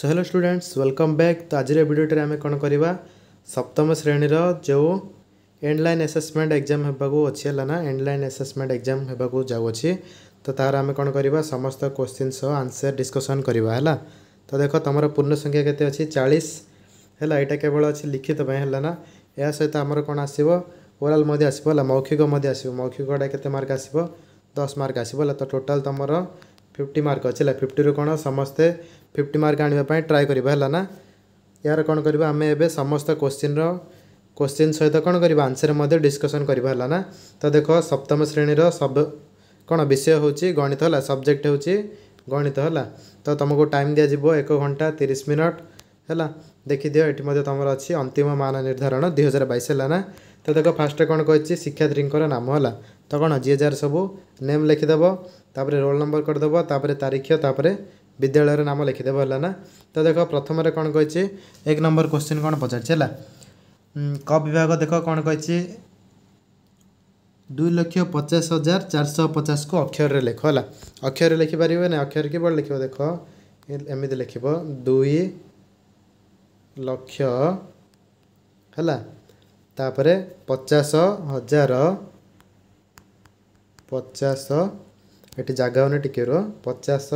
सो hello students welcome back तो आज भिडियोटे आम कौन करवा सप्तम श्रेणीर जो एंड एसेसमेंट एक्जाम होगा अच्छी ना एंड लाइन एक्जाम होगा जाऊँगी तो तार आम कौन करवा समस्त क्वेश्चन सह आंसर डिस्कसन करवा है तो देख तुम पूर्ण संख्या के अच्छी चालीस है यहाँ केवल अच्छी लिखित ना या सहित आमर कौन आसो ओराल मौखिक आसो मौखिकटा के मार्क आसो दस मार्क आसो तो टोटाल तुम फिफ्टी मार्क अच्छे फिफ्टी रू कौ समस्ते ଫିଫ୍ଟି ମାର୍କ ଆଣିବା ପାଇଁ ଟ୍ରାଏ କରିବା ହେଲା ନା ଏହାର କ'ଣ କରିବା ଆମେ ଏବେ ସମସ୍ତ କୋଶ୍ଚିନ୍ର କୋଶ୍ଚିନ୍ ସହିତ କ'ଣ କରିବା ଆନ୍ସର୍ ମଧ୍ୟ ଡିସ୍କସନ୍ କରିବା ହେଲା ନା ତ ଦେଖ ସପ୍ତମ ଶ୍ରେଣୀର ସବ କ'ଣ ବିଷୟ ହେଉଛି ଗଣିତ ହେଲା ସବଜେକ୍ଟ ହେଉଛି ଗଣିତ ହେଲା ତ ତୁମକୁ ଟାଇମ୍ ଦିଆଯିବ ଏକ ଘଣ୍ଟା ତିରିଶ ମିନିଟ୍ ହେଲା ଦେଖିଦିଅ ଏଠି ମଧ୍ୟ ତୁମର ଅଛି ଅନ୍ତିମ ମାନ ନିର୍ଦ୍ଧାରଣ ଦୁଇ ହଜାର ବାଇଶ ହେଲା ନା ତ ଦେଖ ଫାର୍ଷ୍ଟରେ କ'ଣ କହିଛି ଶିକ୍ଷାର୍ଥୀଙ୍କର ନାମ ହେଲା ତ କ'ଣ ଯିଏ ଯାହାର ସବୁ ନେମ୍ ଲେଖିଦେବ ତାପରେ ରୋଲ୍ ନମ୍ବର କରିଦେବ ତାପରେ ତାରିଖ ତାପରେ ବିଦ୍ୟାଳୟର ନାମ ଲେଖିଦେବ ହେଲା ନା ତ ଦେଖ ପ୍ରଥମରେ କ'ଣ କହିଛି ଏକ ନମ୍ବର କ୍ୱେଶ୍ଚିନ୍ କ'ଣ ପଚାରିଛି ହେଲା କ ବିଭାଗ ଦେଖ କ'ଣ କହିଛି ଦୁଇ ଲକ୍ଷ ପଚାଶ ହଜାର ଚାରିଶହ ପଚାଶକୁ ଅକ୍ଷରରେ ଲେଖ ହେଲା ଅକ୍ଷରରେ ଲେଖିପାରିବ ନା ଅକ୍ଷରରେ କିଭଳି ଲେଖିବ ଦେଖ ଏମିତି ଲେଖିବ ଦୁଇ ଲକ୍ଷ ହେଲା ତାପରେ ପଚାଶ ହଜାର ପଚାଶ ଏଠି ଜାଗା ହେଉନି ଟିକେ ରୁହ ପଚାଶ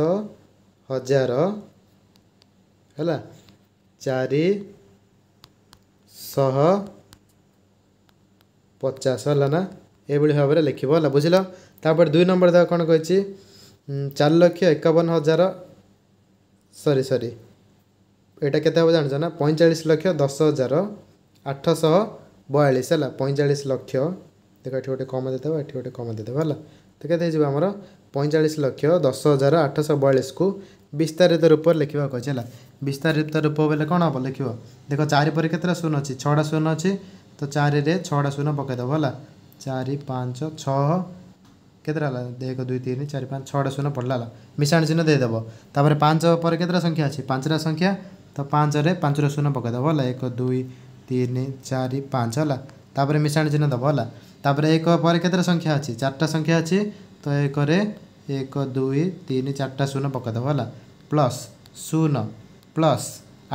ହଜାର ହେଲା ଚାରି ଶହ ପଚାଶ ହେଲା ନା ଏଇଭଳି ଭାବରେ ଲେଖିବ ହେଲା ବୁଝିଲ ତାପରେ ଦୁଇ ନମ୍ବର ଦେଖ କ'ଣ କହିଛି ଚାରି ଲକ୍ଷ ଏକାବନ ହଜାର ସରି ସରି ଏଇଟା କେତେ ହେବ ଜାଣିଛ ନା ପଇଁଚାଳିଶ ଲକ୍ଷ ଦଶ ହଜାର ଆଠଶହ ବୟାଳିଶ ହେଲା ପଇଁଚାଳିଶ ଲକ୍ଷ ଦେଖ ଏଠି ଗୋଟେ କମ ଦେଇଦେବ ଏଠି ଗୋଟେ କମ ଦେଇଦେବ ହେଲା ତ କେତେ ହେଇଯିବ ଆମର ପଇଁଚାଳିଶ ଲକ୍ଷ ଦଶ ହଜାର ଆଠଶହ ବୟାଳିଶକୁ ବିସ୍ତାରିତ ରୂପରେ ଲେଖିବାକୁ ଅଛି ହେଲା ବିସ୍ତାରିତ ରୂପ ବୋଲେ କ'ଣ ହେବ ଲେଖିବ ଦେଖ ଚାରି ପରେ କେତେଟା ଶୂନ ଅଛି ଛଅଟା ଶୂନ ଅଛି ତ ଚାରିରେ ଛଅଟା ଶୂନ ପକାଇଦେବ ହେଲା ଚାରି ପାଞ୍ଚ ଛଅ କେତେଟା ହେଲା ଏକ ଦୁଇ ତିନି ଚାରି ପାଞ୍ଚ ଛଅଟା ଶୂନ ପଡ଼ିଲା ହେଲା ମିଶାଣ ଚିହ୍ନ ଦେଇଦେବ ତାପରେ ପାଞ୍ଚ ପରେ କେତେଟା ସଂଖ୍ୟା ଅଛି ପାଞ୍ଚଟା ସଂଖ୍ୟା ତ ପାଞ୍ଚରେ ପାଞ୍ଚର ଶୂନ ପକାଇଦେବ ହେଲା ଏକ ଦୁଇ ତିନି ଚାରି ପାଞ୍ଚ ହେଲା ତାପରେ ମିଶାଣ ଚିହ୍ନ ଦେବ ହେଲା ତାପରେ ଏକ ପରେ କେତେଟା ସଂଖ୍ୟା ଅଛି ଚାରିଟା ସଂଖ୍ୟା ଅଛି ତ ଏକରେ ଏକ ଦୁଇ ତିନି ଚାରିଟା ଶୂନ ପକାଇଦେବ ହେଲା ପ୍ଲସ୍ ଶୂନ ପ୍ଲସ୍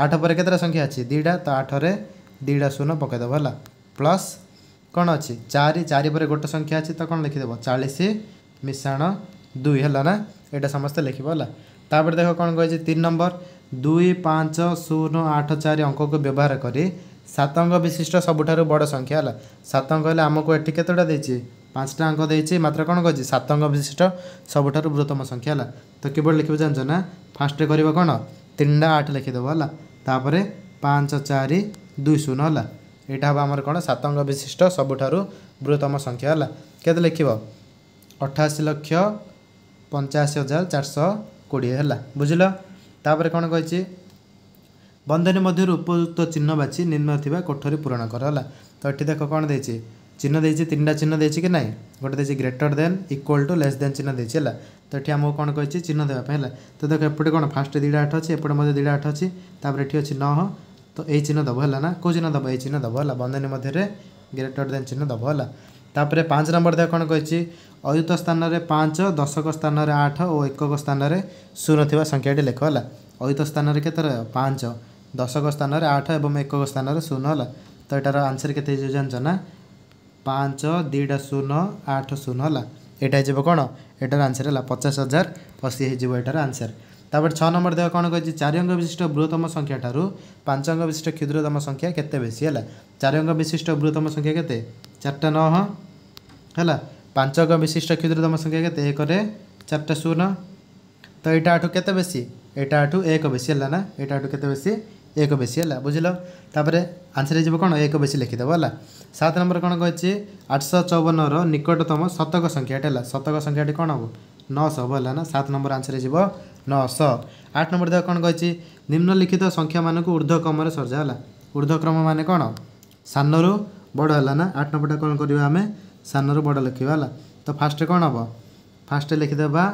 ଆଠ ପରେ କେତେଟା ସଂଖ୍ୟା ଅଛି ଦୁଇଟା ତ ଆଠରେ ଦୁଇଟା ଶୂନ ପକାଇଦେବ ହେଲା ପ୍ଲସ୍ କ'ଣ ଅଛି ଚାରି ଚାରି ପରେ ଗୋଟେ ସଂଖ୍ୟା ଅଛି ତ କ'ଣ ଲେଖିଦେବ ଚାଳିଶ ମିଶାଣ ଦୁଇ ହେଲା ନା ଏଇଟା ସମସ୍ତେ ଲେଖିବ ହେଲା ତା'ପରେ ଦେଖ କ'ଣ କହିଛି ତିନି ନମ୍ବର ଦୁଇ ପାଞ୍ଚ ଶୂନ ଆଠ ଚାରି ଅଙ୍କକୁ ବ୍ୟବହାର କରି ସାତ ଅଙ୍କ ବିଶିଷ୍ଟ ସବୁଠାରୁ ବଡ଼ ସଂଖ୍ୟା ହେଲା ସାତ ଅଙ୍କ ହେଲେ ଆମକୁ ଏଠି କେତେଟା ଦେଇଛି ପାଞ୍ଚଟା ଅଙ୍କ ଦେଇଛି ମାତ୍ର କ'ଣ କହିଛି ସାତ ଅଙ୍କ ବିଶିଷ୍ଟ ସବୁଠାରୁ ବୃହତ୍ତମ ସଂଖ୍ୟା ହେଲା ତ କିଭଳି ଲେଖିବ ଜାଣିଛ ନା ଫାଷ୍ଟରେ କରିବ କ'ଣ ତିନିଟା ଆଠ ଲେଖିଦେବ ହେଲା ତାପରେ ପାଞ୍ଚ ଚାରି ଦୁଇ ଶୂନ ହେଲା ଏଇଟା ହେବ ଆମର କ'ଣ ସାତ ଅଙ୍କ ବିଶିଷ୍ଟ ସବୁଠାରୁ ବୃହତ୍ତମ ସଂଖ୍ୟା ହେଲା କେତେ ଲେଖିବ ଅଠାଅଶୀ ଲକ୍ଷ ପଞ୍ଚାଅଶୀ ହଜାର ଚାରିଶହ କୋଡ଼ିଏ ହେଲା ବୁଝିଲ ତାପରେ କ'ଣ କହିଛି ବନ୍ଦନୀ ମଧ୍ୟରୁ ଉପଯୁକ୍ତ ଚିହ୍ନ ବାଛି ନିମ୍ନ ଥିବା କୋଠରୀ ପୂରଣ କର ହେଲା ତ ଏଠି ଦେଖ କ'ଣ ଦେଇଛି চিহ্ন দিয়েছি তিনটা চিহ্ন দিয়েছি কি নাই গোটে দিয়েছি greater than equal to less than চিহ্ন দিয়েছি হল তো এটি আমাকে কোণ কী চিহ্ন দেওয়া হল তো দেখ এপটে কোণ ফার্স্ট দুইটা আঠ অছি এপটে মধ্যে দুইটা আঠ অছি তাপরে এটি অছি নহ তো এই চিহ্ন দেব হল না কেউ চিহ্ন দেব এই চিহ্ন দেব হল বন্ধনী মধ্যে গ্রেটর দেন চিহ্ন দেব হল তাপরে পাঁচ নম্বর দেখ কোণ কী অୟୁତ ସ୍ଥାନରେ ପାଞ୍ଚ ଦଶକ ସ୍ଥାନରେ ଆଠ ଓ ଏକକ ସ୍ଥାନରେ ଶୂନ ଥିବା ସଂଖ୍ୟାଟି ଲେଖ ହେଲା ଅୟୁତ ସ୍ଥାନରେ କେତେ ରହିବ ପାଞ୍ଚ ଦଶକ ସ୍ଥାନରେ ଆଠ ଏବଂ ଏକକ ସ୍ଥାନରେ ଶୂନ ହେଲା ତ ଏଟାର ଆନ୍ସର୍ କେତେ ହେଇଯିବ ଜାଣିଛ ନା ପାଞ୍ଚ ଦୁଇଟା ଶୂନ ଆଠ ଶୂନ ହେଲା ଏଇଟା ହେଇଯିବ କ'ଣ ଏଇଟାର ଆନ୍ସର ହେଲା ପଚାଶ ହଜାର ଅଶୀ ହେଇଯିବ ଏଇଟାର ଆନ୍ସର ତାପରେ ଛଅ ନମ୍ବର ଦେହ କ'ଣ କହିଛି ଚାରି ଅଙ୍କ ବିଶିଷ୍ଟ ବୃହତ୍ତମ ସଂଖ୍ୟା ଠାରୁ ପାଞ୍ଚ ଅଙ୍କ ବିଶିଷ୍ଟ କ୍ଷୁଦ୍ରତମ ସଂଖ୍ୟା କେତେ ବେଶୀ ହେଲା ଚାରି ଅଙ୍କ ବିଶିଷ୍ଟ ବୃହତ୍ତମ ସଂଖ୍ୟା କେତେ ଚାରିଟା ନଅ ହେଲା ପାଞ୍ଚ ଅଙ୍କ ବିଶିଷ୍ଟ କ୍ଷୁଦ୍ରତମ ସଂଖ୍ୟା କେତେ ଏକରେ ଚାରିଟା ଶୂନ ତ ଏଇଟା ଆଠୁ କେତେ ବେଶୀ ଏଇଟା ଆଠୁ ଏକ ବେଶୀ ହେଲା ନା ଏଇଟା ଆଠୁ କେତେ ବେଶୀ एक बेसी है बुझल तापर आंसर हो कौन एक बेसी लिखिदेव है सात नंबर कौन कही आठश चौवन रिकटतम शतक संख्याटे शतक संख्याटे कौन हम नौश हम है ना सात नंबर आंसर हो नौश आठ नंबर देख कौन कही निम्नलिखित संख्या मान ऊर्धक्रम सर्जा है ऊर्धक्रम मान कौन सान रु बड़ है ना आठ नंबर कौन करें सान रु बड़ लिखा है तो फास्ट कौन हम फास्ट लिखिदेवा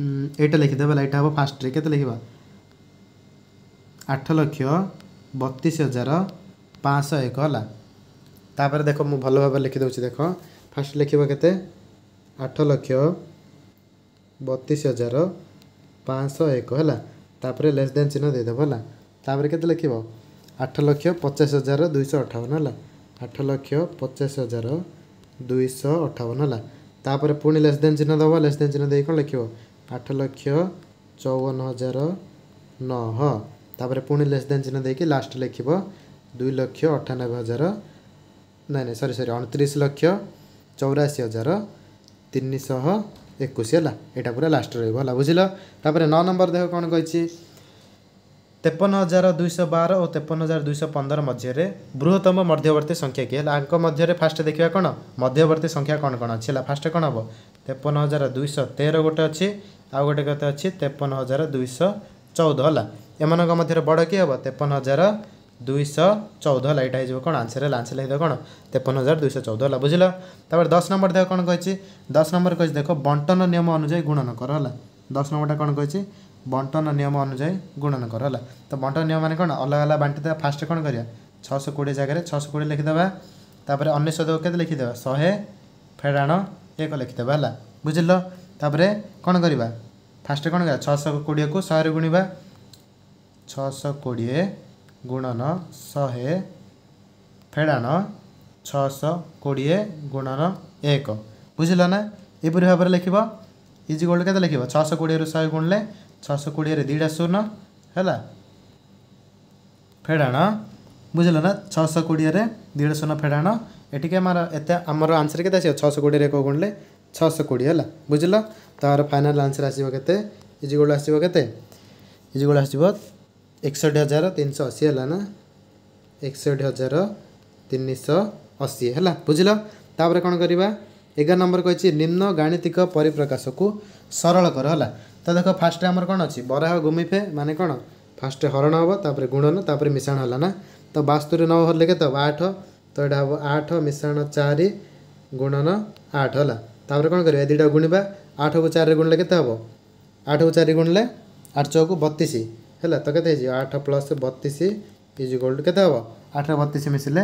यहाँ लिखिदेवा यहाँ हम फास्ट के लिखा ଆଠ ଲକ୍ଷ ବତିଶ ହଜାର ପାଞ୍ଚଶହ ଏକ ହେଲା ତାପରେ ଦେଖ ମୁଁ ଭଲ ଭାବରେ ଲେଖିଦେଉଛି ଦେଖ ଫାଷ୍ଟ ଲେଖିବ କେତେ ଆଠ ଲକ୍ଷ ବତିଶ ହଜାର ପାଞ୍ଚଶହ ଏକ ହେଲା ତାପରେ ଲେସ୍ ଦେନ୍ ଚିହ୍ନ ଦେଇଦେବ ହେଲା ତାପରେ କେତେ ଲେଖିବ ଆଠ ଲକ୍ଷ ପଚାଶ ହଜାର ଦୁଇଶହ ଅଠାବନ ହେଲା ଆଠ ଲକ୍ଷ ପଚାଶ ହଜାର ଦୁଇଶହ ଅଠାବନ ହେଲା ତାପରେ ପୁଣି ଲେସ୍ ଦେନ୍ ଚିହ୍ନ ଦେବ ଲେସ୍ ଦେନ୍ ଚିହ୍ନ ଦେଇ କ'ଣ ଲେଖିବ ଆଠ ଲକ୍ଷ ଚଉବନ ହଜାର ନଅ देन पिलेसदेन देखि लास्ट लेखियो दुई लक्ष अठानब्बे हजार नै नाइ सरी सरी अस लक्ष चौरासी हजार तिनश होला एटा पूरा लास्ट र बुझि त नम्बर देखिन्छ तेपन हजार दुईश बार तेपन हजार दुईश पन्ध्र मध्यवर्ती संख्या के होला फास्ट देखेको मध्यवर्ती संख्या कन् फास्ट कम हे तेपन हजार दुईश गोटे गटे आउ गएर अच्छा तेपन हजार चौध होला एमानक मध्ये बड के हो तेपन हजार दुई स चौध होला एटा हिजो कोण आन्सर होला आन्सर लेखिदेऊ कोण तेपन हजार दुई स चौध होला बुझिल तापर दस नंबर देख कोण कहिछि दस नंबर कहिछि देख बंटन नियम अनुजाई गुणन कर होला दस नंबर टा कोण कहिछि बंटन नियम अनुजाई गुणन कर होला त बंटन नियम माने कोण अलग अलग बांटि दे फास्ट कोण करिया 620 जागे रे 620 लिखि देबा तापर अन्य सद केत लिखि देबा 100 फेरानो एक लिखि देबा हला बुझिल तापर कोण करिबा फास्ट कौन क्या छः कोड़े को शहे गुणवा छःश कोड़े गुणन शहे फेड़ान छःश कोड़े गुणन एक बुझल ना यहपरी भाव में लिख इज गोल्ड के लिख छःश कोड़े शहे गुणले छःश कोड़े दुईटा शून्य है फेड़ाण बुझल ना छःश कोड़े दुईटा शून्य फेड़ाण ये आमर आमर आंसर के छःश कोड़े एक गुणले ଛଅଶହ କୋଡ଼ିଏ ହେଲା ବୁଝିଲ ତା'ର ଫାଇନାଲ୍ ଆନ୍ସର୍ ଆସିବ କେତେ ଇଜିଗୋଲ୍ ଆସିବ କେତେ ଇଜିଗୋଲ୍ ଆସିବ ଏକଷଠି ହଜାର ତିନିଶହ ଅଶୀ ହେଲା ନା ଏକଷଠି ହଜାର ତିନିଶହ ଅଶୀ ହେଲା ବୁଝିଲ ତାପରେ କ'ଣ କରିବା ଏଗାର ନମ୍ବର କହିଛି ନିମ୍ନ ଗାଣିତିକ ପରିପ୍ରକାଶକୁ ସରଳ କର ହେଲା ତ ଦେଖ ଫାର୍ଷ୍ଟରେ ଆମର କ'ଣ ଅଛି ବରାହ ଗୁମିଫେ ମାନେ କ'ଣ ଫାର୍ଷ୍ଟ ହରଣ ହେବ ତାପରେ ଗୁଣନ ତାପରେ ମିଶାଣ ହେଲା ନା ତ ବାସ୍ତୁରେ ନ ହେଲେ କେତେ ହେବ ଆଠ ତ ଏଇଟା ହେବ ଆଠ ମିଶାଣ ଚାରି ଗୁଣନ ଆଠ ହେଲା ତାପରେ କ'ଣ କରିବା ଦୁଇଟାକୁ ଗୁଣିବା ଆଠକୁ ଚାରିରେ ଗୁଣିଲେ କେତେ ହେବ ଆଠକୁ ଚାରି ଗୁଣିଲେ ଆଠ ଚଉକୁ ବତିଶ ହେଲା ତ କେତେ ହେଇଯିବ ଆଠ ପ୍ଲସ୍ ବତିଶ ଇଜ୍ ଇକ୍ୱାଲ୍ ଟୁ କେତେ ହେବ ଆଠ ବତିଶ ମିଶିଲେ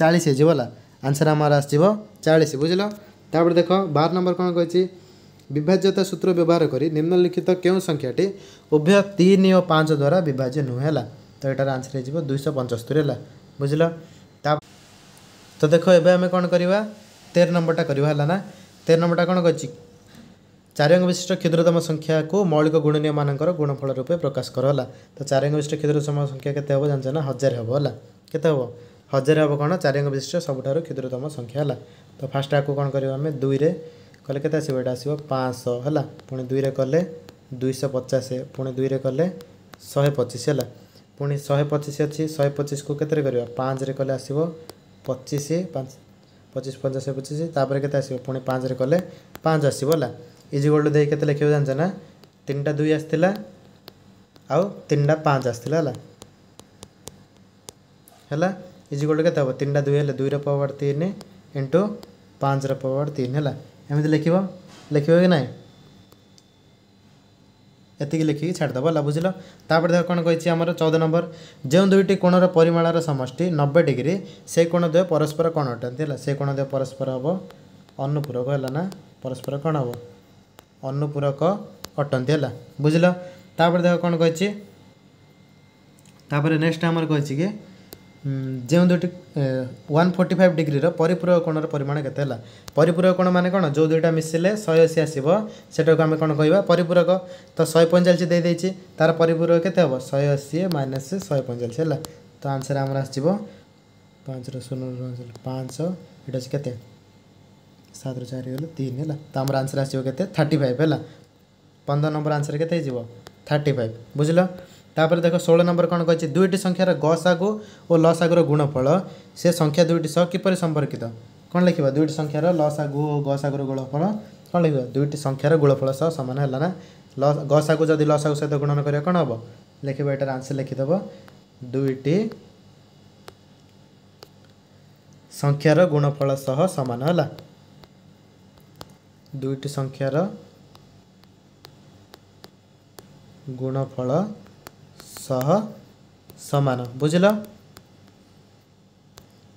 ଚାଳିଶ ହେଇଯିବ ହେଲା ଆନ୍ସର୍ ଆମର ଆସିଯିବ ଚାଳିଶ ବୁଝିଲ ତାପରେ ଦେଖ ବାର ନମ୍ବର କ'ଣ କହିଛି ବିଭାଜ୍ୟତା ସୂତ୍ର ବ୍ୟବହାର କରି ନିମ୍ନଲିଖିତ କେଉଁ ସଂଖ୍ୟାଟି ଉଭୟ ତିନି ଓ ପାଞ୍ଚ ଦ୍ୱାରା ବିଭାଜ୍ୟ ନୁହେଁ ହେଲା ତ ଏଟାର ଆନ୍ସର୍ ହେଇଯିବ ଦୁଇଶହ ପଞ୍ଚସ୍ତରୀ ହେଲା ବୁଝିଲ ତା ତ ଦେଖ ଏବେ ଆମେ କ'ଣ କରିବା ତେର ନମ୍ବରଟା କରିବା ହେଲା ନା ତେର ନମ୍ବରଟା କ'ଣ କହିଛି ଚାରି ଅଙ୍ଗ ବିଶିଷ୍ଟ କ୍ଷୁଦ୍ରତମ ସଂଖ୍ୟାକୁ ମୌଳିକ ଗୁଣନୀୟମାନଙ୍କର ଗୁଣଫଳ ରୂପେ ପ୍ରକାଶ କର ହେଲା ତ ଚାରି ଅଙ୍ଗ ବିଶିଷ୍ଟ କ୍ଷୁଦ୍ରତମ ସଂଖ୍ୟା କେତେ ହେବ ଜାଣିଛ ନା ହଜାର ହେବ ହେଲା କେତେ ହେବ ହଜାର ହେବ କ'ଣ ଚାରି ଅଙ୍ଗ ବିଶିଷ୍ଟ ସବୁଠାରୁ କ୍ଷୁଦ୍ରତମ ସଂଖ୍ୟା ହେଲା ତ ଫାଷ୍ଟ ଆକୁ କ'ଣ କରିବା ଆମେ ଦୁଇରେ କଲେ କେତେ ଆସିବ ଏଇଟା ଆସିବ ପାଞ୍ଚଶହ ହେଲା ପୁଣି ଦୁଇରେ କଲେ ଦୁଇଶହ ପଚାଶ ପୁଣି ଦୁଇରେ କଲେ ଶହେ ପଚିଶ ହେଲା ପୁଣି ଶହେ ପଚିଶ ଅଛି ଶହେ ପଚିଶକୁ କେତେରେ କରିବା ପାଞ୍ଚରେ କଲେ ଆସିବ ପଚିଶ ପାଞ୍ଚ ପଚିଶ ପଚାଶ ପଚିଶ ତାପରେ କେତେ ଆସିବ ପୁଣି ପାଞ୍ଚରେ କଲେ ପାଞ୍ଚ ଆସିବ ହେଲା ଇଜିଗୋଲ୍ଡ ଦେଇ କେତେ ଲେଖିବ ଜାଣିଛ ନା ତିନିଟା ଦୁଇ ଆସିଥିଲା ଆଉ ତିନିଟା ପାଞ୍ଚ ଆସିଥିଲା ହେଲା ହେଲା ଇଜିଗୋଲ୍ଡ କେତେ ହେବ ତିନିଟା ଦୁଇ ହେଲେ ଦୁଇର ପାୱାର ତିନି ଇଣ୍ଟୁ ପାଞ୍ଚର ପାୱାର ତିନି ହେଲା ଏମିତି ଲେଖିବ ଲେଖିବ କି ନାହିଁ ଏତିକି ଲେଖିକି ଛାଡ଼ିଦେବ ହେଲା ବୁଝିଲ ତାପରେ ଦେଖ କ'ଣ କହିଛି ଆମର ଚଉଦ ନମ୍ବର ଯେଉଁ ଦୁଇଟି କୋଣର ପରିମାଣର ସମଷ୍ଟି ନବେ ଡିଗ୍ରୀ ସେ କୋଣ ଦେହ ପରସ୍ପର କ'ଣ ଅଟନ୍ତି ହେଲା ସେ କୋଣ ଦେହ ପରସ୍ପର ହେବ ଅନୁପୂରକ ହେଲା ନା ପରସ୍ପର କ'ଣ ହେବ ଅନୁପୂରକ ଅଟନ୍ତି ହେଲା ବୁଝିଲ ତାପରେ ଦେଖ କ'ଣ କହିଛି ତାପରେ ନେକ୍ସଟ ଆମର କହିଛି କି जो दुईटी वान फोर्टी फाइभ डिग्री र परिपूरक कोण माने कोण जो परिपूरककोण मिसिले मिसे शय असी आसाको आम क्या परिपूरक त शे पैँचालिसि तार परिपूरक केत हे शी मस शास तो आन्सर आम आँच र शून्य पाँच एउटा केत सतरु चार तिन होला आन्सर आसे थर्टी फाइभ होला पन्ध्र नंबर आन्सर केत थर्टी फाइभ बुझल ତାପରେ ଦେଖ ଷୋହଳ ନମ୍ବର କ'ଣ କହିଛି ଦୁଇଟି ସଂଖ୍ୟାର ଗସାଗୁ ଓ ଲସାଗୁର ଗୁଣଫଳ ସେ ସଂଖ୍ୟା ଦୁଇଟି ସହ କିପରି ସମ୍ପର୍କିତ କ'ଣ ଲେଖିବା ଦୁଇଟି ସଂଖ୍ୟାର ଲସାଗୁ ଓ ଗସାଗୁର ଗୁଣଫଳ କ'ଣ ଲେଖିବା ଦୁଇଟି ସଂଖ୍ୟାର ଗୁଣଫଳ ସହ ସମାନ ହେଲା ନା ଲ ଗସାଗୁ ଯଦି ଲସାଗୁ ସହିତ ଗୁଣନ କରିବା କ'ଣ ହେବ ଲେଖିବା ଏଟାର ଆନ୍ସର୍ ଲେଖିଦେବ ଦୁଇଟି ସଂଖ୍ୟାର ଗୁଣଫଳ ସହ ସମାନ ହେଲା ଦୁଇଟି ସଂଖ୍ୟାର ଗୁଣଫଳ सह समान बुझल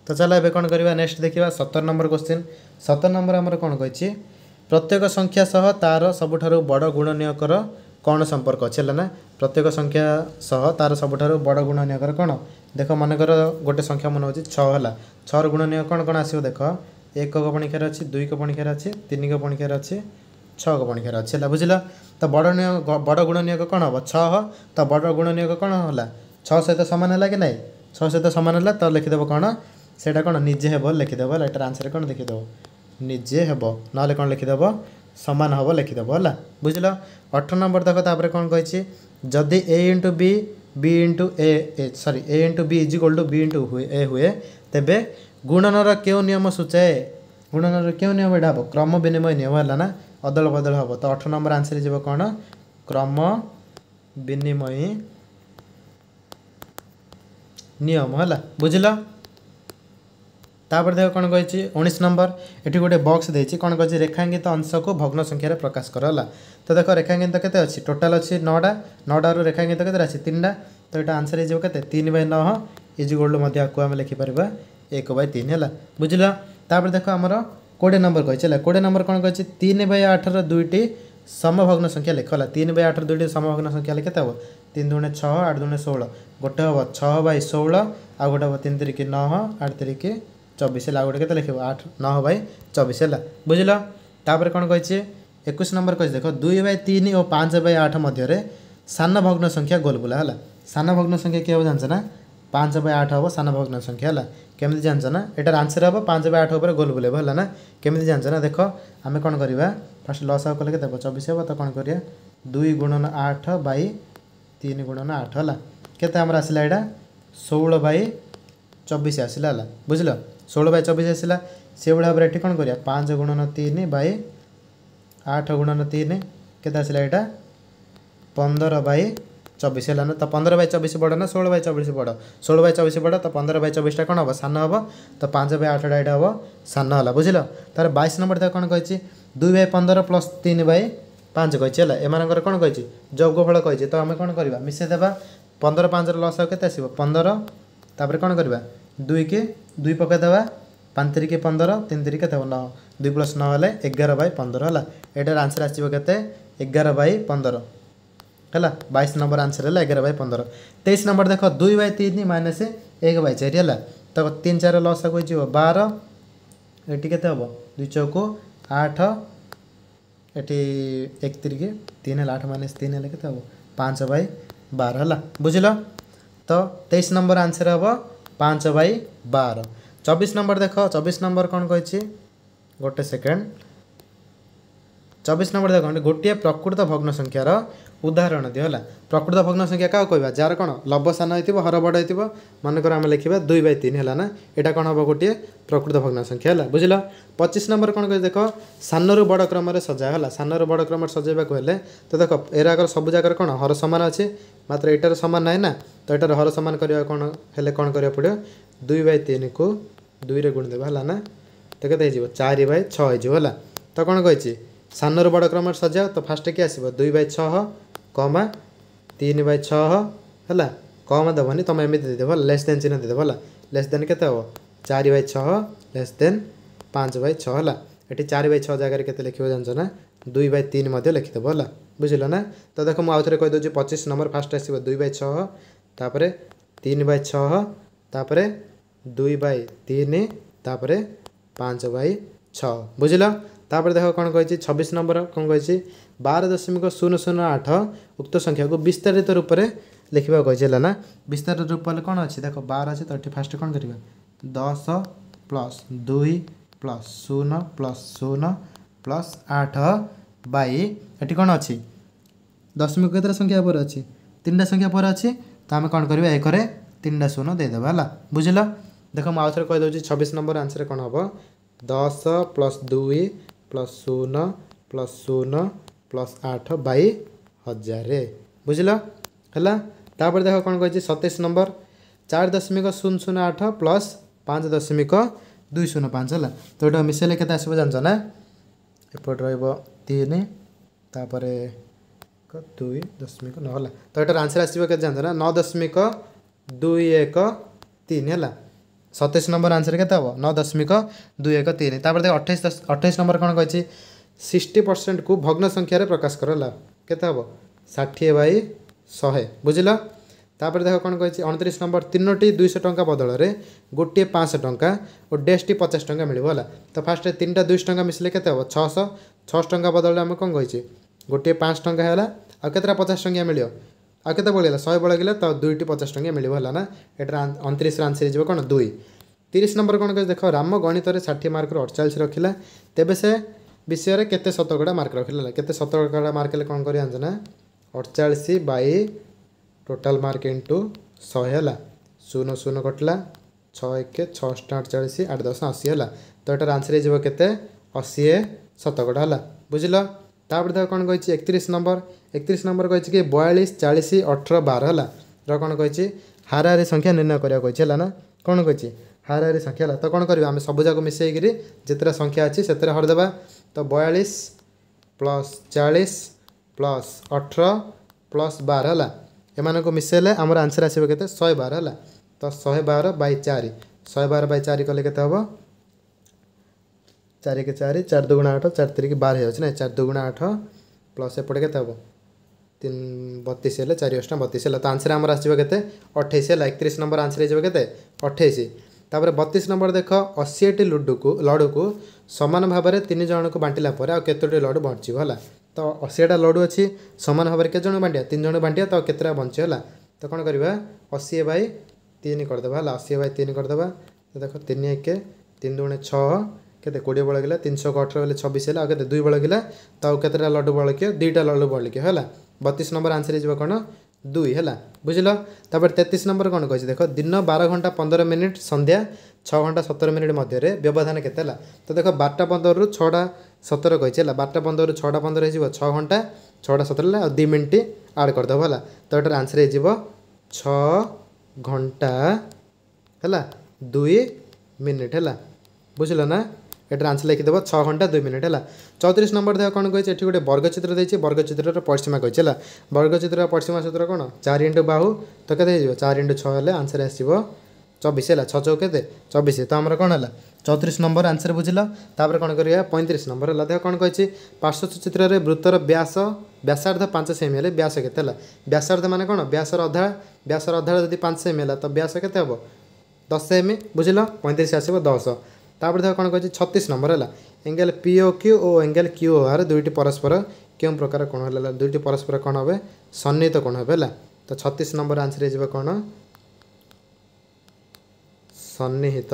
तो चल ए कौन करवा नेक्स्ट देखा सतर नंबर क्वेश्चन सतर नंबर आमर कौन कही प्रत्येक संख्या सह तार सब बड़ गुणनीयकर कौन संपर्क अच्छे ना प्रत्येक संख्या सह तार सब बड़ गुणनीयकर कौन देख मनकर गोटे संख्या मन हो छाला छुणनीय कौन कौन आस देख एक पणिकार अच्छी दुईक पणिकार अच्छे तीन पणिकार अच्छी ଛଅକୁ ପଣିଖିଆ ଅଛି ହେଲା ବୁଝିଲ ତ ବଡ଼ ବଡ଼ ଗୁଣ ନିୟୋଗ କ'ଣ ହେବ ଛଅ ତ ବଡ଼ ଗୁଣ ନିୟୋଗ କ'ଣ ହେଲା ଛଅ ସହିତ ସମାନ ହେଲା କି ନାହିଁ ଛଅ ସହିତ ସମାନ ହେଲା ତ ଲେଖିଦେବ କ'ଣ ସେଇଟା କ'ଣ ନିଜେ ହେବ ଲେଖିଦେବ ହେଲା ଏଟାର ଆନ୍ସର୍ କ'ଣ ଲେଖିଦେବ ନିଜେ ହେବ ନହେଲେ କ'ଣ ଲେଖିଦେବ ସମାନ ହେବ ଲେଖିଦେବ ହେଲା ବୁଝିଲ ଅଠର ନମ୍ବର ଦେଖ ତାପରେ କ'ଣ କହିଛି ଯଦି A into B B into A sorry A into B is equal to B into ହୁଏ ଏ ହୁଏ ତେବେ ଗୁଣନର କେଉଁ ନିୟମ ସୂଚାଏ ଗୁଣନର କେଉଁ ନିୟମ ଏଇଟା ହେବ କ୍ରମ ବିନିମୟ ନିୟମ ହେଲା ନା ଅଦଳ ବଦଳ ହେବ ତ ଅଠର ନମ୍ବର ଆନ୍ସର ଯିବ କ'ଣ କ୍ରମ ବିନିମୟ ନିୟମ ହେଲା ବୁଝିଲ ତାପରେ ଦେଖ କ'ଣ କହିଛି ଉଣେଇଶ ନମ୍ବର ଏଠି ଗୋଟେ ବକ୍ସ ଦେଇଛି କ'ଣ କହିଛି ରେଖାଙ୍କିତ ଅଂଶକୁ ଭଗ୍ନ ସଂଖ୍ୟାରେ ପ୍ରକାଶ କର ହେଲା ତ ଦେଖ ରେଖାଙ୍କିତ କେତେ ଅଛି ଟୋଟାଲ୍ ଅଛି ନଅଟା ନଅଟାରୁ ରେଖାଙ୍କିତ କେତେ ଅଛି ତିନିଟା ତ ଏଇଟା ଆନ୍ସର ହେଇଯିବ କେତେ ତିନି ବାଇ ନଅ ଇଜି ଗୋଲ୍ଡ ମଧ୍ୟ ଆକୁ ଆମେ ଲେଖିପାରିବା ଏକ ବାଇ ତିନି ହେଲା ବୁଝିଲ ତାପରେ ଦେଖ ଆମର কোড়িয়ে নম্বর কী হল কোড়িয়ে নম্বর কোণ কী তিন বাই আঠর দুইটি সমভগ্ন সংখ্যা লেখ হল তিন বাই আঠর দুইটি সমভগ্ন সংখ্যা হলে কেতে হব তিন দুণে ছ আট দুণে ষোল গোটে হব ছ বাই ষোল আউ গোটে হব তিন তিরিকি নহ আট তিরিকি চবিশ হল আউ গোটে কেতে লিখব আঠ নহ বাই চবিশ হল বুঝল তাপরে কোণ কী একুশ নম্বর কী দেখ দুই বাই তিন ও পাঁচ বাই আঠ মধ্যে সান ভগ্ন সংখ্যা গোলবুলা হল সান ভগ্ন সংখ্যা কি হব জানছে না পাঁচ বাই আট হব সান ভগ্ন সংখ্যা হল কেমি জাঁচ না এটার আনসর হব পাঁচ বাই আট উপরে গোল বুলেব হল না কেমি জাঁচ না দেখ আমি কম করা ফার্স্ট লস আউ কলে কেতে হব চবিশ হব তো কম করা দুই গুণন আট বাই তিন গুণন আট হল কেতে আমার আসলা এটা ষোল বাই চবিশ আসলা হল বুঝল ষোল বাই চবিশ আসলা সেইভাবে ভাবে এটি কম করা পাঁচ গুণন তিন বাই আট গুণন তিন কেতে আসলা এটা পনেরো বাই ଚବିଶ ହେଲା ନା ତ ପନ୍ଦର ବାଇ ଚବିଶ ବଡ଼ ନା ଷୋହଳ ବାଇ ଚବିଶ ବଡ଼ ଷୋହଳ ବାଇ ଚବିଶ ବଡ଼ ତ ପନ୍ଦର ବାଇ ଚବିଶଟା କ'ଣ ହେବ ସାନ ହେବ ତ ପାଞ୍ଚ ବାଇ ଆଠଟା ଏଇଟା ହେବ ସାନ ହେଲା ବୁଝିଲ ତା'ର ବାଇଶ ନମ୍ବର ତାକୁ କ'ଣ କହିଛି ଦୁଇ ବାଇ ପନ୍ଦର ପ୍ଲସ୍ ତିନି ବାଇ ପାଞ୍ଚ କହିଛି ହେଲା ଏମାନଙ୍କର କ'ଣ କହିଛି ଯୌଗଫଳ କହିଛି ତ ଆମେ କ'ଣ କରିବା ମିଶାଇ ଦେବା ପନ୍ଦର ପାଞ୍ଚର ଲସ୍ ଆଉ କେତେ ଆସିବ ପନ୍ଦର ତାପରେ କ'ଣ କରିବା ଦୁଇକି ଦୁଇ ପକାଇଦେବା ପାଞ୍ଚ ତିରିକି ପନ୍ଦର ତିନି ତିରି କେତେ ହେବ ନଅ ଦୁଇ ପ୍ଲସ୍ ନଅ ହେଲେ ଏଗାର ବାଇ ପନ୍ଦର ହେଲା ଏଇଟାର ଆନ୍ସର୍ ଆସିବ କେତେ ଏଗାର ବାଇ ପନ୍ଦର है बैस नंबर आंसर है एगार बै पंद्रह तेईस नंबर देख दुई बै तीन माइनस एक बै चार है तक तीन चार लसा को बार ये के हम दुई चौक आठ ये एक तीर तीन है आठ माइनस तीन है पाँच बै बार है बुझल तो तेईस नंबर आंसर हम पाँच बै बार चबीस नंबर देख चबीस नंबर कौन कही गोटे सेकेंड ଚବିଶ ନମ୍ବର ଦେଖ ଗୋଟିଏ ପ୍ରକୃତ ଭଗ୍ନ ସଂଖ୍ୟାର ଉଦାହରଣ ଦିଅ ହେଲା ପ୍ରକୃତ ଭଗ୍ନ ସଂଖ୍ୟା କାହାକୁ କହିବା ଯାହାର କ'ଣ ଲବ ସାନ ହେଇଥିବ ହର ବଡ଼ ହେଇଥିବ ମନେକର ଆମେ ଲେଖିବା ଦୁଇ ବାଇ ତିନି ହେଲା ନା ଏଇଟା କ'ଣ ହେବ ଗୋଟିଏ ପ୍ରକୃତ ଭଗ୍ନ ସଂଖ୍ୟା ହେଲା ବୁଝିଲ ପଚିଶ ନମ୍ବର କ'ଣ କହିଲେ ଦେଖ ସାନରୁ ବଡ଼ କ୍ରମରେ ସଜା ହେଲା ସାନରୁ ବଡ଼ କ୍ରମରେ ସଜାଇବାକୁ ହେଲେ ତ ଦେଖ ଏରାକର ସବୁ ଜାଗାରେ କ'ଣ ହର ସମାନ ଅଛି ମାତ୍ର ଏଇଟାର ସମାନ ନାହିଁ ନା ତ ଏଇଟାର ହର ସମାନ କରିବା କ'ଣ ହେଲେ କ'ଣ କରିବାକୁ ପଡ଼ିବ ଦୁଇ ବାଇ ତିନିକୁ ଦୁଇରେ ଗୁଣିଦେବା ହେଲା ନା ତ କେତେ ହେଇଯିବ ଚାରି ବାଇ ଛଅ ହେଇଯିବ ହେଲା ତ କ'ଣ କହିଛି ସାନରୁ ବଡ଼ କ୍ରମରେ ସଜାଅ ତ ଫାଷ୍ଟ କିଏ ଆସିବ ଦୁଇ ବାଇ ଛଅ କମା ତିନି ବାଇ ଛଅ ହେଲା କମା ଦେବନି ତୁମେ ଏମିତି ଦେଇଦେବ ଲେସ୍ ଦେନ୍ ଚିହ୍ନ ଦେଇଦେବ ହେଲା ଲେସ୍ ଦେନ୍ କେତେ ହେବ ଚାରି ବାଇ ଛଅ ଲେସ୍ ଦେନ୍ ପାଞ୍ଚ ବାଇ ଛଅ ହେଲା ଏଠି ଚାରି ବାଇ ଛଅ ଜାଗାରେ କେତେ ଲେଖିବ ଜାଣିଛ ନା ଦୁଇ ବାଇ ତିନି ମଧ୍ୟ ଲେଖିଦେବ ହେଲା ବୁଝିଲ ନା ତ ଦେଖ ମୁଁ ଆଉଥରେ କହିଦେଉଛି ପଚିଶ ନମ୍ବର ଫାଷ୍ଟ ଆସିବ ଦୁଇ ବାଇ ଛଅ ତାପରେ ତିନି ବାଇ ଛଅ ତାପରେ ଦୁଇ ବାଇ ତିନି ତାପରେ ପାଞ୍ଚ ବାଇ ଛଅ ବୁଝିଲ ତାପରେ ଦେଖ କ'ଣ କହିଛି ଛବିଶ ନମ୍ବର କ'ଣ କହିଛି ବାର ଦଶମିକ ଶୂନ ଶୂନ ଆଠ ଉକ୍ତ ସଂଖ୍ୟାକୁ ବିସ୍ତାରିତ ରୂପରେ ଲେଖିବାକୁ କହିଛି ହେଲା ନା ବିସ୍ତାରିତ ରୂପ ହେଲେ କ'ଣ ଅଛି ଦେଖ ବାର ଅଛି ତ ଏଠି ଫାଷ୍ଟ କ'ଣ କରିବା ଦଶ ପ୍ଲସ୍ ଦୁଇ ପ୍ଲସ୍ ଶୂନ ପ୍ଲସ୍ ଶୂନ ପ୍ଲସ୍ ଆଠ ବାଇ ଏଠି କ'ଣ ଅଛି ଦଶମିକ କେତେଟା ସଂଖ୍ୟା ପରେ ଅଛି ତିନିଟା ସଂଖ୍ୟା ପରେ ଅଛି ତ ଆମେ କ'ଣ କରିବା ଏକରେ ତିନିଟା ଶୂନ ଦେଇଦେବା ହେଲା ବୁଝିଲ ଦେଖ ମୁଁ ଆଉଥରେ କହିଦେଉଛି ଛବିଶ ନମ୍ବର ଆନ୍ସର୍ କ'ଣ ହେବ ଦଶ ପ୍ଲସ୍ ଦୁଇ प्लस शून प्लस शून्य प्लस आठ बै हजार बुझल है देख कौन कहे सतैश नंबर चार दशमिक शून्य शून्य आठ प्लस पाँच दशमिक दुई शून पाँच है तो यहाँ मिसेले के आसो जान ना एपट रन तापर दुई दशमिक नौ तो यार आंसर आसो के जान ना नौ दशमिक दुई एक तीन है सतेस नम्बर आन्सर केत नौ दशमिक दुई एक तिन त अठाइस नम्बर कन् सिक्सटी पर्सेन्टको भग्नसङ्ख्य प्रकाश कला के हे षिए श बुझि त अतिस नम्बर तिनटी दुईशा बदल गोटि पाँच सय टा देसटी पचास टा मियो होला त फास्ट तिनटा दुई टाइम मिसे केत छ टा बदल कमी गोटिए पाँच टङ्क होला आउटा पचास टङ्ग मियो ଆଉ କେତେ ବଳିଗଲା ଶହେ ବଳିଗଲା ତ ଦୁଇଟି ପଚାଶ ଟଙ୍କା ମିଳିବ ହେଲା ନା ଏଟାର ଅଣତିରିଶର ଆନ୍ସର ହେଇଯିବ କ'ଣ ଦୁଇ ତିରିଶ ନମ୍ବର କ'ଣ କହିଛି ଦେଖ ରାମ ଗଣିତରେ ଷାଠିଏ ମାର୍କରୁ ଅଠଚାଳିଶ ରଖିଲା ତେବେ ସେ ବିଷୟରେ କେତେ ଶତକଡ଼ା ମାର୍କ ରଖିଲା କେତେ ଶତକଡ଼ା ମାର୍କ ହେଲେ କ'ଣ କରିବା ଜାଣିଛ ନା ଅଠଚାଳିଶ ବାଇ ଟୋଟାଲ୍ ମାର୍କ ଇଣ୍ଟୁ ଶହେ ହେଲା ଶୂନ ଶୂନ କଟିଲା ଛଅ ଏକ ଛଅଶହ ଅଠଚାଳିଶ ଆଠ ଦଶ ଅଶୀ ହେଲା ତ ଏଟାର ଆନ୍ସର ହେଇଯିବ କେତେ ଅଶୀ ଶତକଡ଼ା ହେଲା ବୁଝିଲ ତାପରେ ତାକୁ କ'ଣ କହିଛି ଏକତିରିଶ ନମ୍ବର ଏକତିରିଶ ନମ୍ବର କହିଛି କି ବୟାଳିଶ ଚାଳିଶ ଅଠର ବାର ହେଲା ର କ'ଣ କହିଛି ହାରାହାରି ସଂଖ୍ୟା ନିର୍ଣ୍ଣୟ କରିବାକୁ କହିଛି ହେଲା ନା କ'ଣ କହିଛି ହାରାହାରି ସଂଖ୍ୟା ହେଲା ତ କ'ଣ କରିବା ଆମେ ସବୁଯାକ ମିଶାଇକିରି ଯେତେଟା ସଂଖ୍ୟା ଅଛି ସେଥିରେ ହରିଦେବା ତ ବୟାଳିଶ ପ୍ଲସ୍ ଚାଳିଶ ପ୍ଲସ୍ ଅଠର ପ୍ଲସ୍ ବାର ହେଲା ଏମାନଙ୍କୁ ମିଶାଇଲେ ଆମର ଆନ୍ସର୍ ଆସିବ କେତେ ଶହେ ବାର ହେଲା ତ ଶହେ ବାର ବାଇ ଚାରି ଶହେ ବାର ବାଇ ଚାରି କଲେ କେତେ ହେବ চারি কে চারি চার দুগুণা আঠ চার তিরিকি বার হয়েছে না চার দুগুণা আঠ প্লস এপটে কেতে হব তিন বতিশ হলে চারি অষ্টা বতিশ হল তো আনসর আমার আসবে কেতে অঠেইশ হল একত্রিশ নম্বর আনসর হয়ে কেতে অঠেইশ তাপরে বতিশ নম্বর দেখ অশীটি লুডুকু লড়ুকু সমান ভাবে তিন জনকু বাটিলা পরে আর কতোটি লড়ু বঞ্চিব হল তো অশীটা লড়ু অছি সমান ভাবে কেজন বাটিয়া তিন জন বাটিয়া তো কতটা বঞ্চি হল তো কোণ করা অশী বাই তিন করেদেবা হল অশী বাই তিন করেদেবা দেখ তিন একে তিন দুগুণে ছ କେତେ କୋଡ଼ିଏ ବଳ ଗଲା ତିନିଶହ ଅଠର ବେଲେ ଛବିଶ ହେଲା ଆଉ କେତେ ଦୁଇ ବଳ ଗଲା ତ ଆଉ କେତେଟା ଲଡ଼ୁ ବଳକିଅ ଦୁଇଟା ଲଡ଼ୁ ବଳକିଅ ହେଲା ବତିଶ ନମ୍ବର ଆନ୍ସର ହେଇଯିବ କ'ଣ ଦୁଇ ହେଲା ବୁଝିଲ ତାପରେ ତେତିଶ ନମ୍ବର କ'ଣ କହିଛି ଦେଖ ଦିନ ବାର ଘଣ୍ଟା ପନ୍ଦର ମିନିଟ୍ ସନ୍ଧ୍ୟା ଛଅ ଘଣ୍ଟା ସତର ମିନିଟ୍ ମଧ୍ୟରେ ବ୍ୟବଧାନ କେତେ ହେଲା ତ ଦେଖ ବାରଟା ପନ୍ଦରରୁ ଛଅଟା ସତର କହିଛି ହେଲା ବାରଟା ପନ୍ଦରରୁ ଛଅଟା ପନ୍ଦର ହେଇଯିବ ଛଅ ଘଣ୍ଟା ଛଅଟା ସତର ହେଲା ଆଉ ଦୁଇ ମିନିଟ୍ ଆଡ଼୍ କରିଦେବ ହେଲା ତ ଏଟାର ଆନ୍ସର ହେଇଯିବ ଛଅ ଘଣ୍ଟା ହେଲା ଦୁଇ ମିନିଟ୍ ହେଲା ବୁଝିଲ ନା এটার আনসার লিখিদেব ছ ঘন্টা দুই মিনিট হল চৌত্রিশ নম্বর দেখ কোণ কে এটি গোটে বর্গচিত্র দিয়েছি বর্গচিত্রর পশ্চিমা কে হল বর্গচিত্র পশ্চিমা সূত্র কোণ চারি ইন্টু বাহু তো কে হয়ে চার ইন্টু ছ হলে আনসার আসব চবিশ হল ছ চৌ কে চবিশ তো আমার কোণ হল চৌত্রিশ নম্বর আনসার বুঝিল তাপরে কোণ করা পঁয়ত্রিশ নম্বর হল দেখ কোণ কে পার্শ্বচিত্রের বৃত্তর ব্যাস ବ୍ୟାସାର୍ଦ୍ଧ ପାଞ୍ଚ ସେମି ହେଲେ ବ୍ୟାସ କେତେ ହେଲା ବ୍ୟାସାର୍ଦ୍ଧ ମାନେ କ'ଣ ବ୍ୟାସର ଅଧା ବ୍ୟାସର ଅଧା ଯଦି ପାଞ୍ଚ ସେମି ହେଲା ତ ବ୍ୟାସ କେତେ ହେବ ଦଶ ସେମି ବୁଝିଲ ପଇଁତିରିଶ ଆସିବ ଦଶ ତାପରେ ଦେଖ କ'ଣ କହିଛି ଛତିଶ ନମ୍ବର ହେଲା ଏଙ୍ଗେଲ୍ ପି ଓ କ୍ୟୁ ଓ ଏଙ୍ଗେଲ୍ କ୍ୟୁ ଓ ଆର୍ ଦୁଇଟି ପରସ୍ପର କେଉଁ ପ୍ରକାର କ'ଣ ହେଲା ଦୁଇଟି ପରସ୍ପର କ'ଣ ହେବେ ସନ୍ନିହିତ କ'ଣ ହେବେ ହେଲା ତ ଛତିଶ ନମ୍ବର ଆନ୍ସର୍ ହେଇଯିବ କ'ଣ ସନ୍ନିହିତ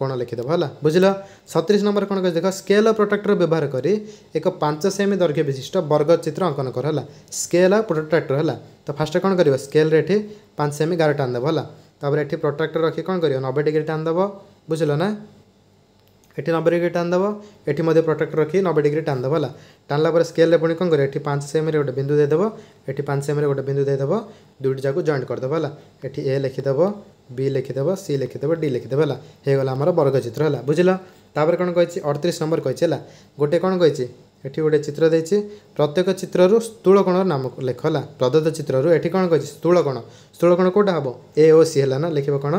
কোণ লিখিদেব হল বুঝল সতিশ নম্বর কোণ দেখ স্কেল অফ প্রোট্রাক্টর ব্যবহার করে এক পাঁচ সেমি দৈর্ঘ্য বিশিষ্ট বর্গচিত্র অঙ্কন কর হল স্কেল অফ প্রোট্রাক্টর হল তো ফার্স্ট কোণ করব স্কেল এটি পাঁচ সেমি গার টান দেব হল তাপরে এটি প্রোট্রাক্টর রাখি কোণ করব নবে ডিগ্রি টান দেব ବୁଝିଲ ନା ଏଠି ନବେ ଡିଗ୍ରୀ ଟାଣିଦେବ ଏଠି ମଧ୍ୟ ପ୍ରୋଟେକ୍ଟର ରଖି ନବେ ଡିଗ୍ରୀ ଟାଣିଦେବ ହେଲା ଟାଣିଲା ପରେ ସ୍କେଲ୍ରେ ପୁଣି କ'ଣ କରିବ ଏଠି ପାଞ୍ଚ ସେମିରେ ଗୋଟେ ବିନ୍ଦୁ ଦେଇଦେବ ଏଠି ପାଞ୍ଚ ସେମିରେ ଗୋଟେ ବିନ୍ଦୁ ଦେଇଦେବ ଦୁଇଟି ଯାକୁ ଜଏଣ୍ଟ କରିଦେବ ହେଲା ଏଠି ଏ ଲେଖିଦେବ ବି ଲେଖିଦେବ ସି ଲେଖିଦେବ ଡି ଲେଖିଦେବ ହେଲା ହେଇଗଲା ଆମର ବର୍ଗଚିତ୍ର ହେଲା ବୁଝିଲ ତାପରେ କ'ଣ କହିଛି ଅଠତିରିଶ ନମ୍ବର କହିଛି ହେଲା ଗୋଟେ କ'ଣ କହିଛି ଏଠି ଗୋଟେ ଚିତ୍ର ଦେଇଛି ପ୍ରତ୍ୟେକ ଚିତ୍ରରୁ ସ୍ଥୂଳ କୋଣର ନାମ ଲେଖ ହେଲା ପ୍ରଦତ୍ତ ଚିତ୍ରରୁ ଏଠି କ'ଣ କହିଛି ସ୍ଥୂଳ କୋଣ ସ୍ଥୂଳ କୋଣ କେଉଁଟା ହେବ ଏ ଓ ସି ହେଲା ନା ଲେଖିବ କ'ଣ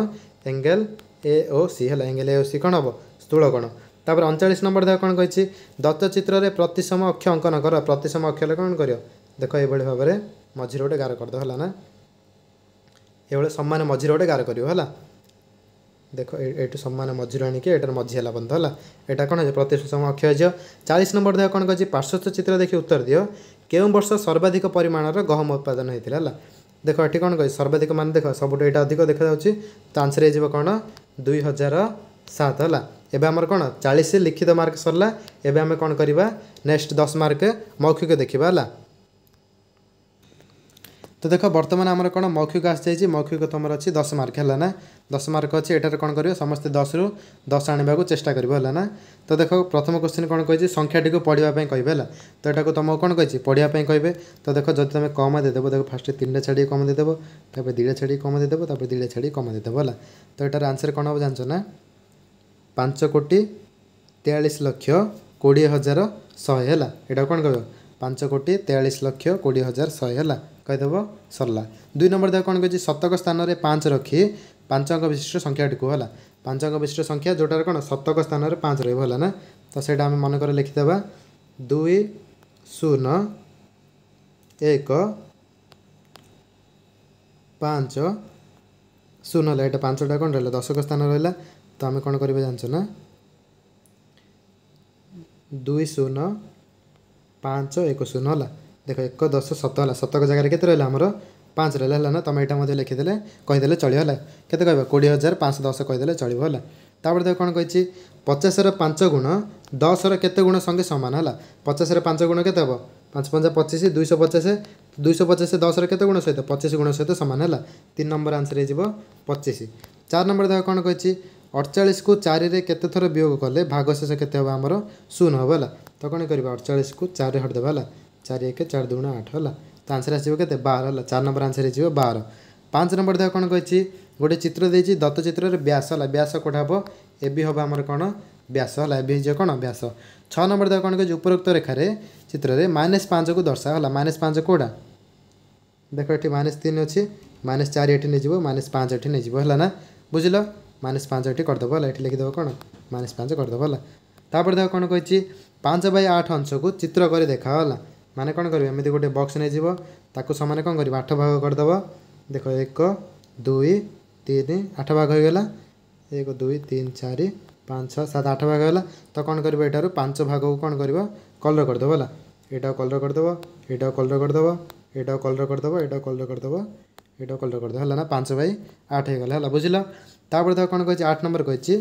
ଏଙ୍ଗେଲ୍ ए ओ सी है एंगेल ए ओ सी कौन हम स्थूलकोण तापर अड़चाश नंबर देख कौन कही दत्तचित्र प्रतिसम अक्ष अंकन कर प्रतिसम अक्ष कौन कर देख ये भाव में मझीर गोटे गार करदे है ना ये सामान मझीर गोटे गार कर देख ये सामान मझीर आटार मझी है बंद है यहाँ कौन प्रतिसम अक्ष चालीस नंबर देख कौन कही पार्श्वस्थ चित्र देखिए उत्तर दि के वर्ष सर्वाधिक परिमाण गहम उत्पादन होता है देख ये कौन कही सर्वाधिक मान देख सब यहाँ अधिक देखा जाऊँच तो आंसर है कौन ଦୁଇ ହଜାର ସାତ ହେଲା ଏବେ ଆମର କ'ଣ ଚାଳିଶ ଲିଖିତ ମାର୍କ ସରିଲା ଏବେ ଆମେ କ'ଣ କରିବା ନେକ୍ସଟ ଦଶ ମାର୍କ ମୌଖିକ ଦେଖିବା ହେଲା तो देख बर्तमान आमर कौन मौखिक आसी मौखिक तुम अच्छी दस मार्क है दस मार्क अच्छे यटार कौन कर समस्ते दस रु दस आने को चेषा करना तो देख प्रथम क्वेश्चन कौन कही संख्याटी को पढ़ापी कहे तो यहाँ तुमको कौन कही पढ़ापी कहे तो देख जब तुम कम देदेव देख फास्ट तीन छाड़ी कम देदेव तापर दीटा छाड़ी कम देदेव तापर दुटा छाड़ी कम देदेव है तो यार आंसर कौन हम जानच ना पांच कोटी तेयालीस लक्ष कोड़े हजार शहे है यहाँ कौन कह ପାଞ୍ଚ କୋଟି ତେୟାଳିଶ ଲକ୍ଷ କୋଡ଼ିଏ ହଜାର ଶହେ ହେଲା କହିଦେବ ସରିଲା ଦୁଇ ନମ୍ବର ଦେହ କ'ଣ କହିଛି ଶତକ ସ୍ଥାନରେ ପାଞ୍ଚ ରଖି ପାଞ୍ଚ ଅଙ୍କ ବିଶିଷ୍ଟ ସଂଖ୍ୟାଟିକୁ ହେଲା ପାଞ୍ଚ ଅଙ୍କ ବିଶିଷ୍ଟ ସଂଖ୍ୟା ଯେଉଁଟାରେ କ'ଣ ଶତକ ସ୍ଥାନରେ ପାଞ୍ଚ ରହିବ ହେଲା ନା ତ ସେଇଟା ଆମେ ମନେକର ଲେଖିଦେବା ଦୁଇ ଶୂନ ଏକ ପାଞ୍ଚ ଶୂନ ହେଲା ଏଇଟା ପାଞ୍ଚଟା କ'ଣ ରହିଲା ଦଶକ ସ୍ଥାନ ରହିଲା ତ ଆମେ କ'ଣ କରିବା ଜାଣିଛୁ ନା ଦୁଇ ଶୂନ ପାଞ୍ଚ ଏକ ଶୂନ ହେଲା ଦେଖ ଏକ ଦଶ ସତ ହେଲା ଶତକ ଜାଗାରେ କେତେ ରହିଲା ଆମର ପାଞ୍ଚ ରହିଲା ହେଲା ନା ତୁମେ ଏଇଟା ମଧ୍ୟ ଲେଖିଦେଲେ କହିଦେଲେ ଚଳିବ ହେଲା କେତେ କହିବ କୋଡ଼ିଏ ହଜାର ପାଞ୍ଚଶହ ଦଶ କହିଦେଲେ ଚଳିବ ହେଲା ତା'ପରେ ଦେଖ କ'ଣ କହିଛି ପଚାଶର ପାଞ୍ଚ ଗୁଣ ଦଶର କେତେ ଗୁଣ ସଙ୍ଗେ ସମାନ ହେଲା ପଚାଶରେ ପାଞ୍ଚ ଗୁଣ କେତେ ହେବ ପାଞ୍ଚ ପଞ୍ଚ ପଚିଶ ଦୁଇଶହ ପଚାଶ ଦୁଇଶହ ପଚାଶ ଦଶର କେତେ ଗୁଣ ସହିତ ପଚିଶ ଗୁଣ ସହିତ ସମାନ ହେଲା ତିନି ନମ୍ବର ଆନ୍ସର ହେଇଯିବ ପଚିଶ ଚାରି ନମ୍ବର ଦେଖ କ'ଣ କହିଛି ଅଠଚାଳିଶକୁ ଚାରିରେ କେତେ ଥର ବିୟୋଗ କଲେ ଭାଗଶେଷ କେତେ ହେବ ଆମର ଶୂନ ହେବ ହେଲା ତ କ'ଣ କରିବା ଅଡ଼ଚାଳିଶକୁ ଚାରିରେ ହଟିଦେବା ହେଲା ଚାରି ଏକ ଚାରି ଦୁଗୁଣା ଆଠ ହେଲା ତ ଆନ୍ସର୍ ଆସିବ କେତେ ବାର ହେଲା ଚାରି ନମ୍ବର ଆନ୍ସର୍ ହେଇଯିବ ବାର ପାଞ୍ଚ ନମ୍ବର ଦେଖ କ'ଣ କହିଛି ଗୋଟେ ଚିତ୍ର ଦେଇଛି ଦତ୍ତ ଚିତ୍ରରେ ବ୍ୟାସ ହେଲା ବ୍ୟାସ କୋଠା ହେବ ଏ ବି ହେବ ଆମର କ'ଣ ବ୍ୟାସ ହେଲା ଏବେ ହେଇଯିବ କ'ଣ ବ୍ୟାସ ଛଅ ନମ୍ବର ଦେଖ କ'ଣ କହିଛି ଉପରୋକ୍ତ ରେଖାରେ ଚିତ୍ରରେ ମାଇନସ୍ ପାଞ୍ଚକୁ ଦର୍ଶା ହେଲା ମାଇନସ୍ ପାଞ୍ଚ କେଉଁଟା ଦେଖ ଏଠି ମାଇନସ୍ ତିନି ଅଛି ମାଇନସ୍ ଚାରି ଏଠି ନେଇଯିବ ମାଇନସ୍ ପାଞ୍ଚ ଏଠି ନେଇଯିବ ହେଲା ନା ବୁଝିଲ ମାଇନସ୍ ପାଞ୍ଚ ଏଠି କରିଦେବ ହେଲା ଏଠି ଲେଖିଦେବ କ'ଣ ମାଇନସ୍ ପାଞ୍ଚ କରିଦେବ ହେଲା ତାପରେ ଦେଖ କ'ଣ କହିଛି ପାଞ୍ଚ ବାଇ ଆଠ ଅଂଶକୁ ଚିତ୍ର କରି ଦେଖା ହେଲା ମାନେ କ'ଣ କରିବ ଏମିତି ଗୋଟେ ବକ୍ସ ନେଇଯିବ ତାକୁ ସମାନେ କ'ଣ କରିବ ଆଠ ଭାଗ କରିଦେବ ଦେଖ ଏକ ଦୁଇ ତିନି ଆଠ ଭାଗ ହୋଇଗଲା ଏକ ଦୁଇ ତିନି ଚାରି ପାଞ୍ଚ ଛଅ ସାତ ଆଠ ଭାଗ ହେଲା ତ କ'ଣ କରିବ ଏଠାରୁ ପାଞ୍ଚ ଭାଗକୁ କ'ଣ କରିବ କଲର୍ କରିଦେବ ହେଲା ଏଇଟା କଲର୍ କରିଦେବ ଏଇଟା କଲର୍ କରିଦେବ ଏଇଟା କଲର୍ କରିଦେବ ଏଇଟା କଲର୍ କରିଦେବ ଏଇଟା କଲର୍ କରିଦେବ ହେଲା ନା ପାଞ୍ଚ ବାଇ ଆଠ ହୋଇଗଲା ହେଲା ବୁଝିଲ ତାପରେ ତାକୁ କ'ଣ କହିଛି ଆଠ ନମ୍ବର କହିଛି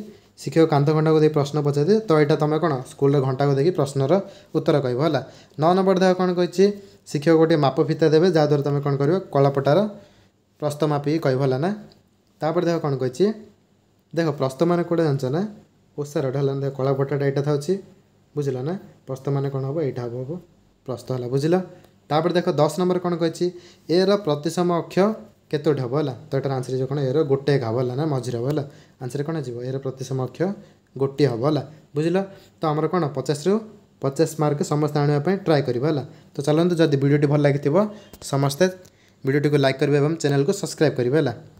ଶିକ୍ଷକ କାନ୍ଥ ଘଣ୍ଟାକୁ ଦେଇ ପ୍ରଶ୍ନ ପଚାରିବେ ତ ଏଇଟା ତୁମେ କ'ଣ ସ୍କୁଲରେ ଘଣ୍ଟାକୁ ଦେଇକି ପ୍ରଶ୍ନର ଉତ୍ତର କହିବ ହେଲା ନଅ ନମ୍ବର ଦେହ କ'ଣ କହିଛି ଶିକ୍ଷକ ଗୋଟିଏ ମାପ ଫିତା ଦେବେ ଯାହାଦ୍ୱାରା ତୁମେ କ'ଣ କରିବ କଳାପଟାର ପ୍ରସ୍ତ ମାପିକି କହିବ ହେଲା ନା ତାପରେ ଦେଖ କ'ଣ କହିଛି ଦେଖ ପ୍ରସ୍ତ ମାନେ କେଉଁଟା ଜାଣିଛ ନା ଓସାରଟା ହେଲା ଦେଖ କଳାପଟାଟା ଏଇଟା ଥାଉଛି ବୁଝିଲ ନା ପ୍ରସ୍ତ ମାନେ କ'ଣ ହେବ ଏଇଟା ହେବ ହେବ ପ୍ରସ୍ତ ହେଲା ବୁଝିଲ ତାପରେ ଦେଖ ଦଶ ନମ୍ବର କ'ଣ କହିଛି ଏର ପ୍ରତିସମ ଅକ୍ଷ କେତୋଟି ହେବ ହେଲା ତ ଏଟାର ଆନ୍ସର ହେଇଯିବ କ'ଣ ଏହାର ଗୋଟେ ଏକ ହେବ ହେଲା ନା ମଝିରେ ହେବ ହେଲା ଆନ୍ସର କ'ଣ ହେଇଯିବ ଏହାର ପ୍ରତିସମ ଅକ୍ଷ ଗୋଟିଏ ହେବ ହେଲା ବୁଝିଲ ତ ଆମର କ'ଣ ପଚାଶରୁ ପଚାଶ ମାର୍କ ସମସ୍ତେ ଆଣିବା ପାଇଁ ଟ୍ରାଏ କରିବା ହେଲା ତ ଚାଲନ୍ତୁ ଯଦି ଭିଡ଼ିଓଟି ଭଲ ଲାଗିଥିବ ସମସ୍ତେ ଭିଡ଼ିଓଟିକୁ ଲାଇକ୍ କରିବେ ଏବଂ ଚ୍ୟାନେଲକୁ ସବସ୍କ୍ରାଇବ୍ କରିବେ ହେଲା